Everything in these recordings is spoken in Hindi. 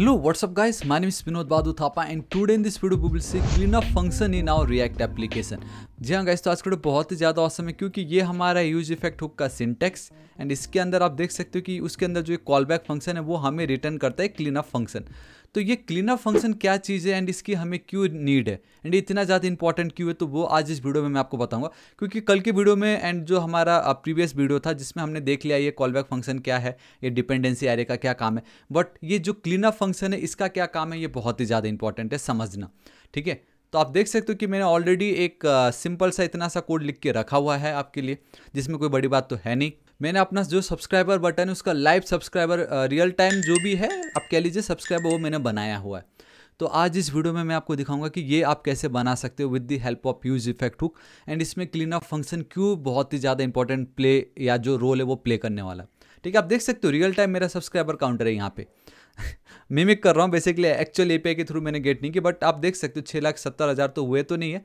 Hello, what's up guys? My name is Vinod Badu Thapa and today in this video we will see cleanup function in our React application. जी हाँ गाइस तो आज का वीडियो बहुत ही ज़्यादा औसम है क्योंकि ये हमारा यूज इफेक्ट हुक का सिंटेक्स एंड इसके अंदर आप देख सकते हो कि उसके अंदर जो एक कॉल बैक फंक्शन है वो हमें रिटर्न करता है क्लीन अप फंक्शन तो ये क्लीन अप फंक्शन क्या चीज़ है एंड इसकी हमें क्यों नीड है एंड इतना ज़्यादा इंपॉर्टेंट क्यों है तो वो आज इस वीडियो में मैं आपको बताऊंगा क्योंकि कल के वीडियो में एंड जो हमारा प्रीवियस वीडियो था जिसमें हमने देख लिया ये कॉल बैक फंक्शन क्या है ये डिपेंडेंसी एरे का क्या काम है बट ये जो क्लीन अप फंक्शन है इसका क्या काम है ये बहुत ही ज़्यादा इंपॉर्टेंट है समझना ठीक है तो आप देख सकते हो कि मैंने ऑलरेडी एक सिंपल सा इतना सा कोड लिख के रखा हुआ है आपके लिए जिसमें कोई बड़ी बात तो है नहीं मैंने अपना जो सब्सक्राइबर बटन है उसका लाइव सब्सक्राइबर रियल टाइम जो भी है आप कह लीजिए सब्सक्राइबर वो मैंने बनाया हुआ है तो आज इस वीडियो में मैं आपको दिखाऊंगा कि ये आप कैसे बना सकते हो with the help of use effect hook and इसमें क्लीन अप फंक्शन क्यों बहुत ही ज़्यादा इंपॉर्टेंट प्ले या जो रोल है वो प्ले करने वाला है ठीक है आप देख सकते हो रियल टाइम मेरा सब्सक्राइबर काउंटर है यहाँ पे मिमिक कर रहा हूँ बेसिकली एक्चुअल ए के थ्रू मैंने गेट नहीं किया बट आप देख सकते हो छः लाख सत्तर हज़ार तो हुए तो नहीं है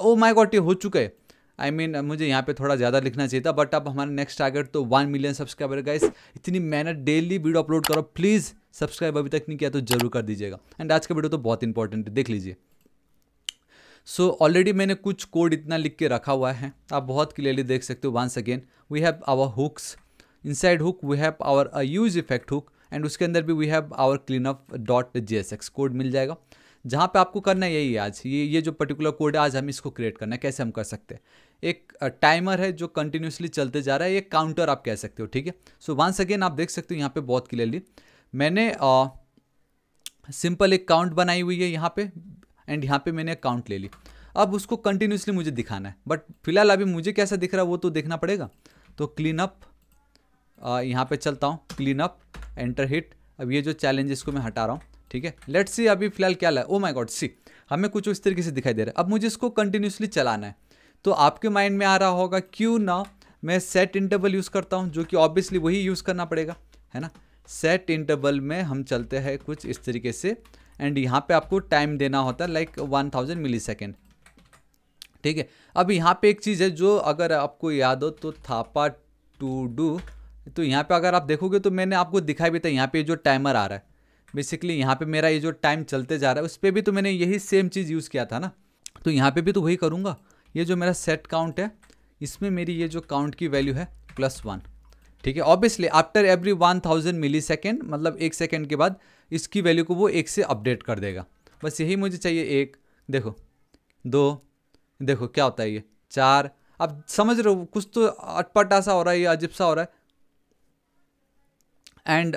ओ माई गॉट ये हो चुका है आई I मीन mean, मुझे यहाँ पे थोड़ा ज़्यादा लिखना चाहिए था बट अब हमारा नेक्स्ट टारगेट तो वन मिलियन सब्सक्राइबर गाइस इतनी मेहनत डेली वीडियो अपलोड करो प्लीज़ सब्सक्राइब अभी तक नहीं किया तो जरूर कर दीजिएगा एंड आज का वीडियो तो बहुत इंपॉर्टेंट है देख लीजिए सो so, ऑलरेडी मैंने कुछ कोड इतना लिख के रखा हुआ है आप बहुत क्लियरली देख सकते हो once again we have our hooks inside hook we have our a use effect hook and उसके अंदर भी we have our clean up dot J code मिल जाएगा जहाँ पे आपको करना है यही है आज ये ये जो पर्टिकुलर कोड है आज हम इसको क्रिएट करना है कैसे हम कर सकते हैं एक टाइमर है जो कंटिन्यूसली चलते जा रहा है ये काउंटर आप कह सकते हो ठीक है सो वंस अगेन आप देख सकते हो यहाँ पे बहुत क्लियरली मैंने सिंपल एक काउंट बनाई हुई है यहाँ पे एंड यहाँ पे मैंने काउंट ले ली अब उसको कंटिन्यूसली मुझे दिखाना है बट फिलहाल अभी मुझे कैसा दिख रहा है वो तो देखना पड़ेगा तो क्लीन अप यहाँ पे चलता हूँ क्लीन अप एंटर हिट अब ये जो चैलेंज इसको मैं हटा रहा हूँ ठीक है लेट्स सी अभी फिलहाल क्या ला ओ माई गॉड सी हमें कुछ उस तरीके से दिखाई दे रहा है अब मुझे इसको कंटिन्यूसली चलाना है तो आपके माइंड में आ रहा होगा क्यों ना मैं सेट इंटरवल यूज़ करता हूँ जो कि ऑब्वियसली वही यूज़ करना पड़ेगा है ना सेट इंटरवल में हम चलते हैं कुछ इस तरीके से एंड यहाँ पे आपको टाइम देना होता है like one thousand millisecond ठीक है अब यहाँ पे एक चीज़ है जो अगर आपको याद हो तो थापा टू डू तो यहाँ पे अगर आप देखोगे तो मैंने आपको दिखाई भी था यहाँ पे जो टाइमर आ रहा है बेसिकली यहाँ पे मेरा ये जो टाइम चलते जा रहा है उस पर भी तो मैंने यही सेम चीज़ यूज़ किया था ना तो यहाँ पे भी तो वही करूँगा ये जो मेरा सेट काउंट है इसमें मेरी ये जो काउंट की वैल्यू है प्लस वन ठीक है obviously after every one thousand millisecond मतलब एक सेकेंड के बाद इसकी वैल्यू को वो एक से अपडेट कर देगा बस यही मुझे चाहिए एक देखो दो देखो क्या होता है ये चार अब समझ रहे हो कुछ तो अटपटा सा हो रहा है या अजीब सा हो रहा है एंड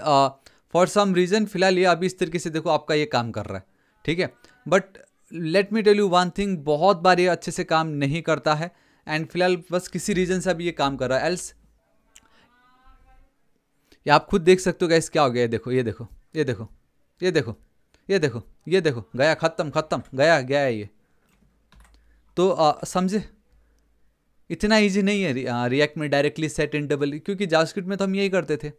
फॉर सम रीज़न फिलहाल ये अभी इस तरीके से देखो आपका ये काम कर रहा है ठीक है but let me tell you one thing बहुत बार ये अच्छे से काम नहीं करता है एंड फिलहाल बस किसी रीज़न से अभी ये काम कर रहा है एल्स ये आप खुद देख सकते हो गैस क्या हो गया ये देखो ये देखो ये देखो ये देखो ये देखो ये देखो गया ख़त्म ख़त्म गया गया ये तो समझे इतना इजी नहीं है रिएक्ट में डायरेक्टली सेट इन डबल क्योंकि जावास्क्रिप्ट में तो हम यही करते थे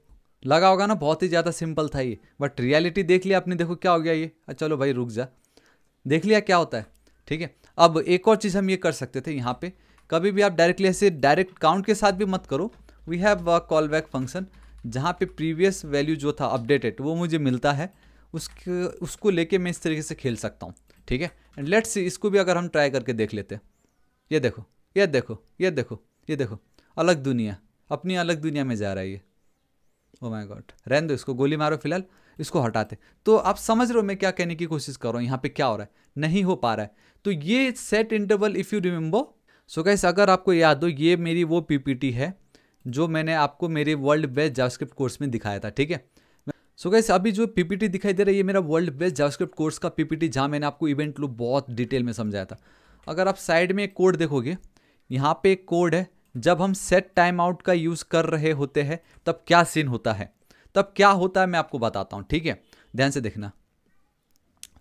लगा होगा ना बहुत ही ज़्यादा सिंपल था ये बट रियलिटी देख लिया आपने देखो क्या हो गया ये चलो भाई रुक जा देख लिया क्या होता है ठीक है अब एक और चीज़ हम ये कर सकते थे यहाँ पे कभी भी आप डायरेक्टली ऐसे डायरेक्ट काउंट के साथ भी मत करो we have a callback function जहाँ पे प्रीवियस वैल्यू जो था अपडेटेड वो मुझे मिलता है उसके उसको लेके मैं इस तरीके से खेल सकता हूँ ठीक है एंड लेट्स इसको भी अगर हम ट्राई करके देख लेते हैं ये देखो ये देखो ये देखो ये देखो अलग दुनिया अपनी अलग दुनिया में जा रहा है ये ओ माई गॉड रहन दो इसको गोली मारो फिलहाल इसको हटाते तो आप समझ रहे हो मैं क्या कहने की कोशिश कर रहा हूँ यहाँ पे क्या हो रहा है नहीं हो पा रहा है तो ये set interval if you remember so कैसे अगर आपको याद हो ये मेरी वो पीपीटी है जो मैंने आपको मेरे वर्ल्ड बेस्ट जावास्क्रिप्ट कोर्स में दिखाया था ठीक है सो so अभी जो पीपीटी दिखाई दे रही है ये मेरा वर्ल्ड बेस्ट जावास्क्रिप्ट कोर्स का पीपीटी जहाँ मैंने आपको इवेंट लू बहुत डिटेल में समझाया था अगर आप साइड में एक कोड देखोगे यहाँ पे एक कोड है जब हम सेट टाइम आउट का यूज़ कर रहे होते हैं तब क्या सीन होता है तब क्या होता है मैं आपको बताता हूँ ठीक है ध्यान से देखना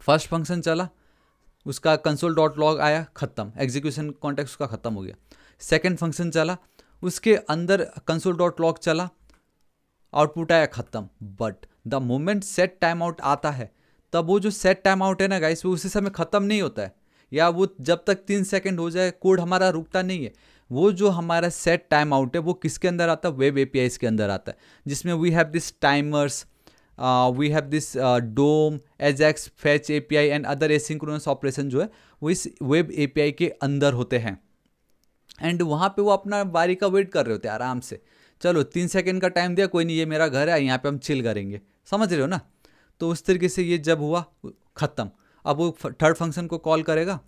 फर्स्ट फंक्शन चला उसका कंसोल डॉट लॉग आया ख़त्म एग्जीक्यूशन कॉन्टेक्ट उसका ख़त्म हो गया सेकेंड फंक्शन चला उसके अंदर कंसोल डॉट लॉग चला आउटपुट आया ख़त्म but the moment set timeout आता है तब वो जो सेट टाइम आउट है ना गाइस वो उसी समय ख़त्म नहीं होता है या वो जब तक तीन सेकेंड हो जाए कोड हमारा रुकता नहीं है वो जो हमारा सेट टाइम आउट है वो किसके अंदर आता है वेब एपीआईस के अंदर आता है जिसमें we have this timers we have this DOM AJAX fetch A P I and other asynchronous operation जो है वो इस वेब आई के अंदर होते हैं एंड वहाँ पे वो अपना बारी का वेट कर रहे होते हैं आराम से चलो तीन सेकेंड का टाइम दिया कोई नहीं ये मेरा घर है यहाँ पे हम चिल करेंगे समझ रहे हो ना तो उस तरीके से ये जब हुआ ख़त्म अब वो थर्ड फंक्शन को कॉल करेगा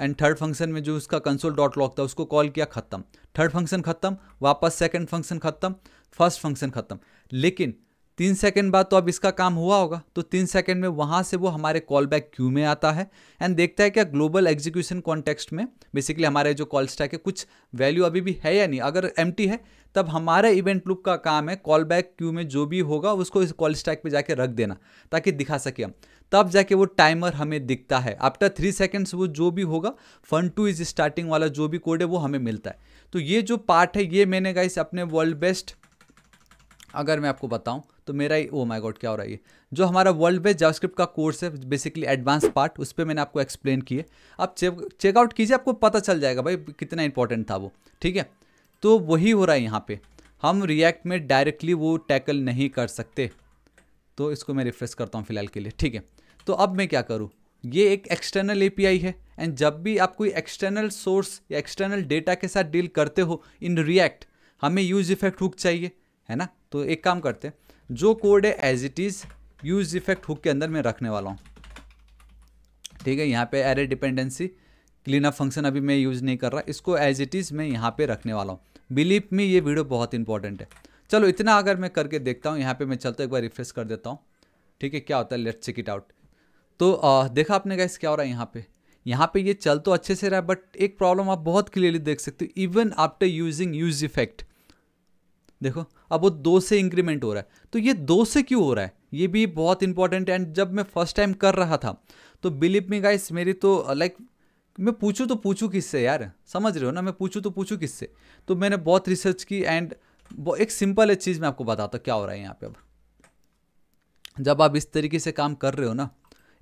एंड थर्ड फंक्शन में जो उसका कंसोल डॉट लॉक था उसको कॉल किया खत्म थर्ड फंक्शन खत्म वापस सेकंड फंक्शन खत्म फर्स्ट फंक्शन खत्म लेकिन तीन सेकंड बाद तो अब इसका काम हुआ होगा तो तीन सेकंड में वहाँ से वो हमारे कॉल बैक क्यू में आता है एंड देखता है क्या ग्लोबल एग्जीक्यूशन कॉन्टेक्स्ट में बेसिकली हमारे जो कॉल स्टैक है कुछ वैल्यू अभी भी है या नहीं अगर एम है तब हमारे इवेंट लुप का काम है कॉल बैक क्यू में जो भी होगा उसको इस कॉल स्टैक पर जाके रख देना ताकि दिखा सके हम तब जाके वो टाइमर हमें दिखता है आफ्टर थ्री सेकेंड्स वो जो भी होगा फन टू इज स्टार्टिंग वाला जो भी कोड है वो हमें मिलता है तो ये जो पार्ट है ये मैंने गाइस अपने वर्ल्ड बेस्ट अगर मैं आपको बताऊं तो मेरा ही ओ माय गॉड क्या हो रहा है ये जो हमारा वर्ल्ड बेस्ट जावास्क्रिप्ट का कोर्स है बेसिकली एडवांस पार्ट उस पर मैंने आपको एक्सप्लेन किए आप चेकआउट कीजिए आपको पता चल जाएगा भाई कितना इंपॉर्टेंट था वो ठीक है तो वही हो रहा है यहाँ पर हम रिएक्ट में डायरेक्टली वो टैकल नहीं कर सकते तो इसको मैं रिफ्रेश करता हूँ फिलहाल के लिए ठीक है तो अब मैं क्या करूँ ये एक एक्सटर्नल एपीआई है एंड जब भी आप कोई एक्सटर्नल सोर्स या एक्सटर्नल डेटा के साथ डील करते हो इन रिएक्ट हमें यूज इफेक्ट हुक चाहिए है ना तो एक काम करते हैं जो कोड है as it is use effect hook के अंदर मैं रखने वाला हूँ ठीक है यहाँ पे array dependency clean up function अभी मैं यूज़ नहीं कर रहा इसको एज इट इज़ मैं यहाँ पे रखने वाला हूँ बिलीव में ये वीडियो बहुत इंपॉर्टेंट है चलो इतना अगर मैं करके देखता हूँ यहाँ पे मैं चलता एक बार रिफ्रेश कर देता हूँ ठीक है क्या होता है लेट्स चेक इट आउट तो आ, देखा आपने गाइस क्या हो रहा है यहाँ पे यहाँ पे ये चल तो अच्छे से रहा है बट एक प्रॉब्लम आप बहुत क्लियरली देख सकते हो even after using use effect देखो अब वो दो से इंक्रीमेंट हो रहा है तो ये दो से क्यों हो रहा है ये भी बहुत इंपॉर्टेंट एंड जब मैं फर्स्ट टाइम कर रहा था तो बिलीव मी गाइस मेरी तो लाइक uh, like, मैं पूछूँ तो पूछूँ किससे यार समझ रहे हो ना मैं पूछूँ तो पूछूँ किससे तो मैंने बहुत रिसर्च की एंड एक सिंपल एक चीज़ मैं आपको बताता हूँ क्या हो रहा है यहाँ पे अब जब आप इस तरीके से काम कर रहे हो ना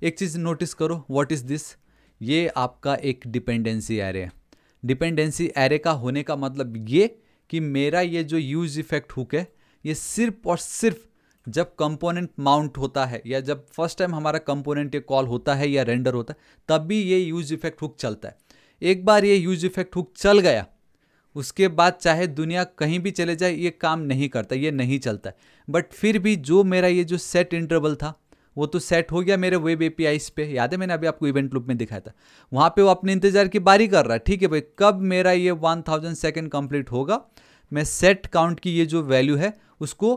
एक चीज़ नोटिस करो व्हाट इज़ दिस ये आपका एक डिपेंडेंसी एरे है डिपेंडेंसी एरे का होने का मतलब ये कि मेरा ये जो यूज इफेक्ट हुक है ये सिर्फ और सिर्फ जब कंपोनेंट माउंट होता है या जब फर्स्ट टाइम हमारा कंपोनेंट ये कॉल होता है या रेंडर होता है तब भी ये यूज इफेक्ट हुक चलता है एक बार ये यूज इफेक्ट हुक चल गया उसके बाद चाहे दुनिया कहीं भी चले जाए ये काम नहीं करता ये नहीं चलता है बट फिर भी जो मेरा ये जो सेट इंटरवल था वो तो सेट हो गया मेरे वेब एपीआईस पे याद है मैंने अभी आपको इवेंट लूप में दिखाया था वहाँ पे वो अपने इंतजार की बारी कर रहा है ठीक है भाई कब मेरा ये वन थाउजेंड सेकेंड कंप्लीट होगा मैं सेट काउंट की ये जो वैल्यू है उसको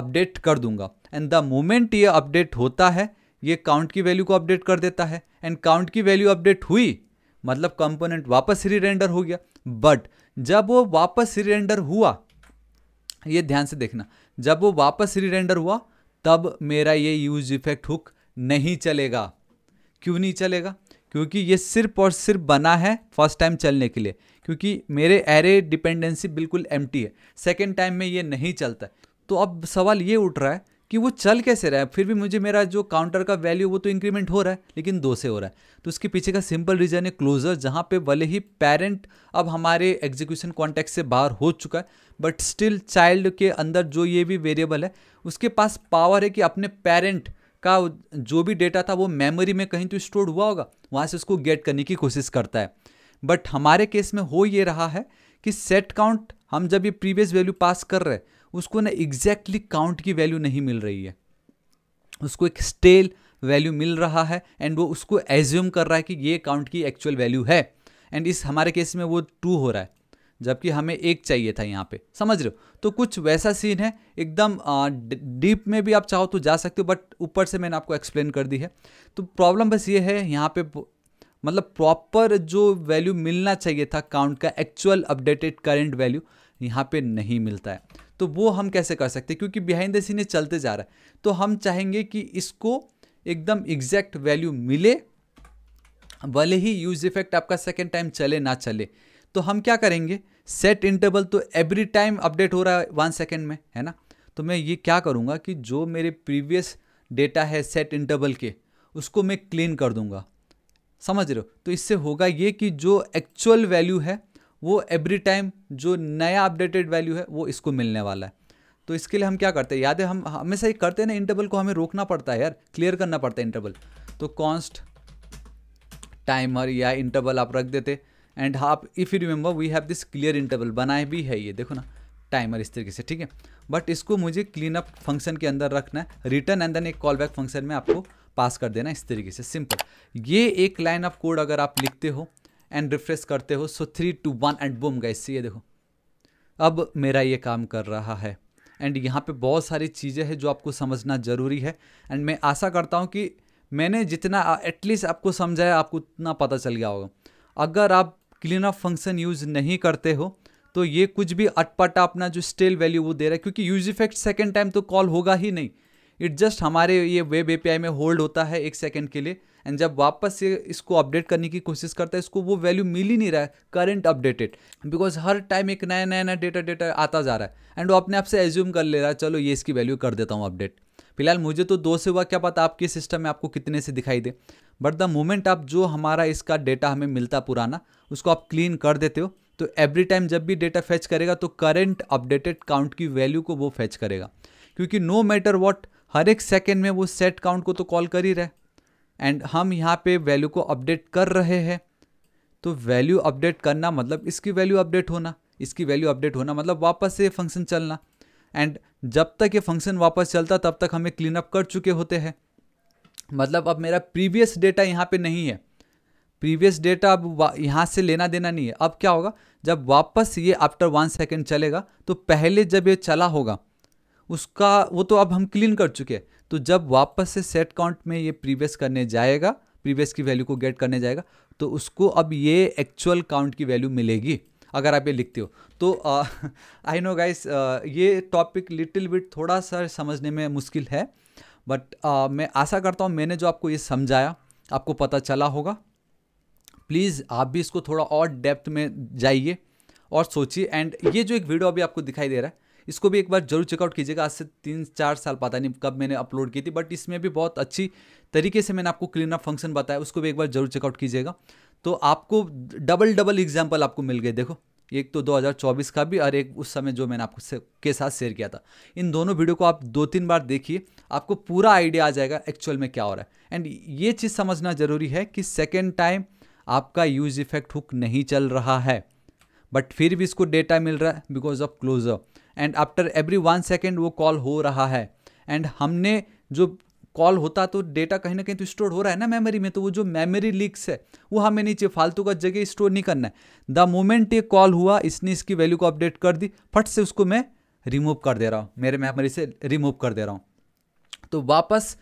अपडेट कर दूंगा एंड द मोमेंट ये अपडेट होता है ये काउंट की वैल्यू को अपडेट कर देता है एंड काउंट की वैल्यू अपडेट हुई मतलब कंपोनेंट वापस रिरेंडर हो गया बट जब वो वापस रिरेंडर हुआ ये ध्यान से देखना जब वो वापस रिरेंडर हुआ तब मेरा ये यूज इफेक्ट हुक नहीं चलेगा क्यों नहीं चलेगा क्योंकि ये सिर्फ और सिर्फ बना है फर्स्ट टाइम चलने के लिए क्योंकि मेरे एरे डिपेंडेंसी बिल्कुल एम्प्टी है सेकेंड टाइम में ये नहीं चलता है तो अब सवाल ये उठ रहा है कि वो चल कैसे रहा है फिर भी मुझे मेरा जो काउंटर का वैल्यू वो तो इंक्रीमेंट हो रहा है लेकिन दो से हो रहा है तो उसके पीछे का सिंपल रीजन है क्लोजर जहाँ पे भले ही पेरेंट अब हमारे एग्जीक्यूशन कॉन्टैक्ट से बाहर हो चुका है बट स्टिल चाइल्ड के अंदर जो ये भी वेरिएबल है उसके पास पावर है कि अपने पेरेंट का जो भी डेटा था वो मेमोरी में कहीं तो स्टोर हुआ होगा वहाँ से उसको गेट करने की कोशिश करता है बट हमारे केस में हो ये रहा है कि सेट काउंट हम जब ये प्रीवियस वैल्यू पास कर रहे हैं उसको ना एग्जैक्टली काउंट की वैल्यू नहीं मिल रही है उसको एक स्टेल वैल्यू मिल रहा है एंड वो उसको एज्यूम कर रहा है कि ये काउंट की एक्चुअल वैल्यू है एंड इस हमारे केस में वो टू हो रहा है जबकि हमें एक चाहिए था यहाँ पे समझ रहे हो तो कुछ वैसा सीन है एकदम डीप में भी आप चाहो तो जा सकते हो बट ऊपर से मैंने आपको एक्सप्लेन कर दी है तो प्रॉब्लम बस ये है यहाँ पे मतलब प्रॉपर जो वैल्यू मिलना चाहिए था काउंट का एक्चुअल अपडेटेड करेंट वैल्यू यहाँ पे नहीं मिलता है तो वो हम कैसे कर सकते हैं क्योंकि बिहाइंड द सीन ये चलते जा रहा है तो हम चाहेंगे कि इसको एकदम एग्जैक्ट वैल्यू मिले भले ही यूज इफेक्ट आपका सेकेंड टाइम चले ना चले तो हम क्या करेंगे सेट इंटरवल तो एवरी टाइम अपडेट हो रहा है वन सेकेंड में है ना तो मैं ये क्या करूँगा कि जो मेरे प्रीवियस डेटा है सेट इंटरवल के उसको मैं क्लीन कर दूंगा समझ रहे हो तो इससे होगा ये कि जो एक्चुअल वैल्यू है वो एवरी टाइम जो नया अपडेटेड वैल्यू है वो इसको मिलने वाला है तो इसके लिए हम क्या करते हैं याद है हम हमेशा ही करते हैं ना इंटरवल को हमें रोकना पड़ता है यार क्लियर करना पड़ता है इंटरवल तो कॉन्स्ट टाइमर या इंटरवल आप रख देते एंड आप if you remember we have this clear interval बनाए भी है ये देखो ना टाइमर इस तरीके से ठीक है बट इसको मुझे क्लीन अप फंक्शन के अंदर रखना है रिटर्न एंड देन एक कॉल बैक फंक्शन में आपको पास कर देना इस तरीके से सिंपल ये एक लाइन ऑफ कोड अगर आप लिखते हो एंड रिफ्रेश करते हो so three two one and boom गए ये देखो अब मेरा ये काम कर रहा है एंड यहाँ पे बहुत सारी चीज़ें हैं जो आपको समझना ज़रूरी है एंड मैं आशा करता हूँ कि मैंने जितना एटलीस्ट आपको समझाया आपको उतना पता चल गया होगा अगर आप क्लीन ऑफ फंक्शन यूज़ नहीं करते हो तो ये कुछ भी अटपटा अपना जो स्टेल वैल्यू वो दे रहा है क्योंकि यूज इफेक्ट सेकेंड टाइम तो कॉल होगा ही नहीं इट जस्ट हमारे ये वेब ए में होल्ड होता है एक सेकेंड के लिए एंड जब वापस से इसको अपडेट करने की कोशिश करता है इसको वो वैल्यू मिल ही नहीं रहा है करंट अपडेटेड बिकॉज हर टाइम एक नया नया नया डेटा डेटा आता जा रहा है एंड वो अपने आप से एज्यूम कर ले रहा है चलो ये इसकी वैल्यू कर देता हूँ अपडेट फिलहाल मुझे तो दो से हुआ क्या पता आपके सिस्टम में आपको कितने से दिखाई दे बट द मोमेंट आप जो हमारा इसका डेटा हमें मिलता पुराना उसको आप क्लीन कर देते हो तो एवरी टाइम जब भी डेटा फैच करेगा तो करंट अपडेटेड काउंट की वैल्यू को वो फैच करेगा क्योंकि नो मैटर वॉट हर एक सेकेंड में वो सेट काउंट को तो कॉल कर ही रहा है एंड हम यहाँ पे वैल्यू को अपडेट कर रहे हैं तो वैल्यू अपडेट करना मतलब इसकी वैल्यू अपडेट होना इसकी वैल्यू अपडेट होना मतलब वापस से फंक्शन चलना एंड जब तक ये फंक्शन वापस चलता तब तक हमें क्लीन अप कर चुके होते हैं मतलब अब मेरा प्रीवियस डेटा यहाँ पे नहीं है प्रीवियस डेटा अब यहाँ से लेना देना नहीं है अब क्या होगा जब वापस ये आफ्टर वन सेकेंड चलेगा तो पहले जब ये चला होगा उसका वो तो अब हम क्लीन कर चुके हैं तो जब वापस से सेट काउंट में ये प्रीवियस करने जाएगा प्रीवियस की वैल्यू को गेट करने जाएगा तो उसको अब ये एक्चुअल काउंट की वैल्यू मिलेगी अगर आप ये लिखते हो तो आई नो गाइस ये टॉपिक लिटिल बिट थोड़ा सा समझने में मुश्किल है बट uh, मैं आशा करता हूँ मैंने जो आपको ये समझाया आपको पता चला होगा प्लीज़ आप भी इसको थोड़ा और डेप्थ में जाइए और सोचिए एंड ये जो एक वीडियो अभी आपको दिखाई दे रहा है इसको भी एक बार जरूर चेकआउट कीजिएगा आज से तीन चार साल पता नहीं कब मैंने अपलोड की थी बट इसमें भी बहुत अच्छी तरीके से मैंने आपको क्लीन अप फंक्शन बताया उसको भी एक बार जरूर चेकआउट कीजिएगा तो आपको डबल डबल एग्जाम्पल आपको मिल गए देखो एक तो 2024 का भी और एक उस समय जो मैंने आपको से, के साथ शेयर किया था इन दोनों वीडियो को आप दो तीन बार देखिए आपको पूरा आइडिया आ जाएगा एक्चुअल में क्या हो रहा है एंड ये चीज़ समझना ज़रूरी है कि सेकेंड टाइम आपका यूज इफेक्ट हुक नहीं चल रहा है बट फिर भी इसको डेटा मिल रहा है because of closeup and after every one second वो कॉल हो रहा है एंड हमने जो कॉल होता तो डेटा कहीं ना कहीं तो स्टोर हो रहा है ना मेमोरी में तो वो जो मेमोरी लीक्स है वो हमें नीचे फालतू का जगह स्टोर नहीं करना है द मोमेंट ये कॉल हुआ इसने इसकी वैल्यू को अपडेट कर दी फट से उसको मैं रिमूव कर दे रहा हूँ मेरे मेमोरी से रिमूव कर दे रहा हूँ तो वापस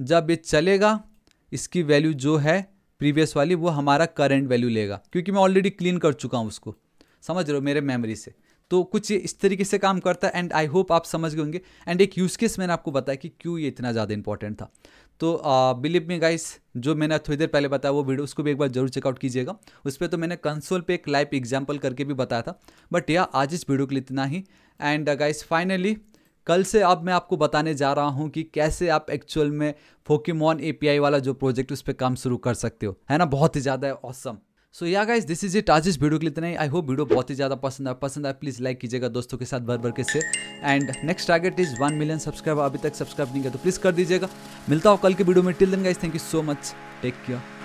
जब ये चलेगा इसकी वैल्यू जो है प्रीवियस वाली वो हमारा करेंट वैल्यू लेगा क्योंकि मैं ऑलरेडी क्लीन कर चुका हूँ उसको समझ रहे हो मेरे मेमोरी से तो कुछ इस तरीके से काम करता है एंड आई होप आप समझ गए होंगे एंड एक यूज़ केस मैंने आपको बताया कि क्यों ये इतना ज़्यादा इंपॉर्टेंट था तो बिलीव में गाइस जो मैंने थोड़ी देर पहले बताया वो वीडियो उसको भी एक बार जरूर चेकआउट कीजिएगा उस पर तो मैंने कंसोल पे एक लाइव एग्जाम्पल करके भी बताया था बट या आज इस वीडियो के लिए इतना ही एंड गाइस फाइनली कल से अब मैं आपको बताने जा रहा हूँ कि कैसे आप एक्चुअल में फोकीमॉन एपीआई वाला जो प्रोजेक्ट उस पर काम शुरू कर सकते हो है ना बहुत ही ज़्यादा है औसम awesome. सो या गाइस दिस इज इट आज इस वीडियो के लिए इतना ही आई होप वीडियो बहुत ही ज़्यादा पसंद आया पसंद आया प्लीज़ लाइक कीजिएगा दोस्तों के साथ भर भर के से and next target is one million subscriber अभी तक सब्सक्राइब नहीं किया तो प्लीज़ कर दीजिएगा मिलता हो कल के वीडियो में till then guys thank you so much take care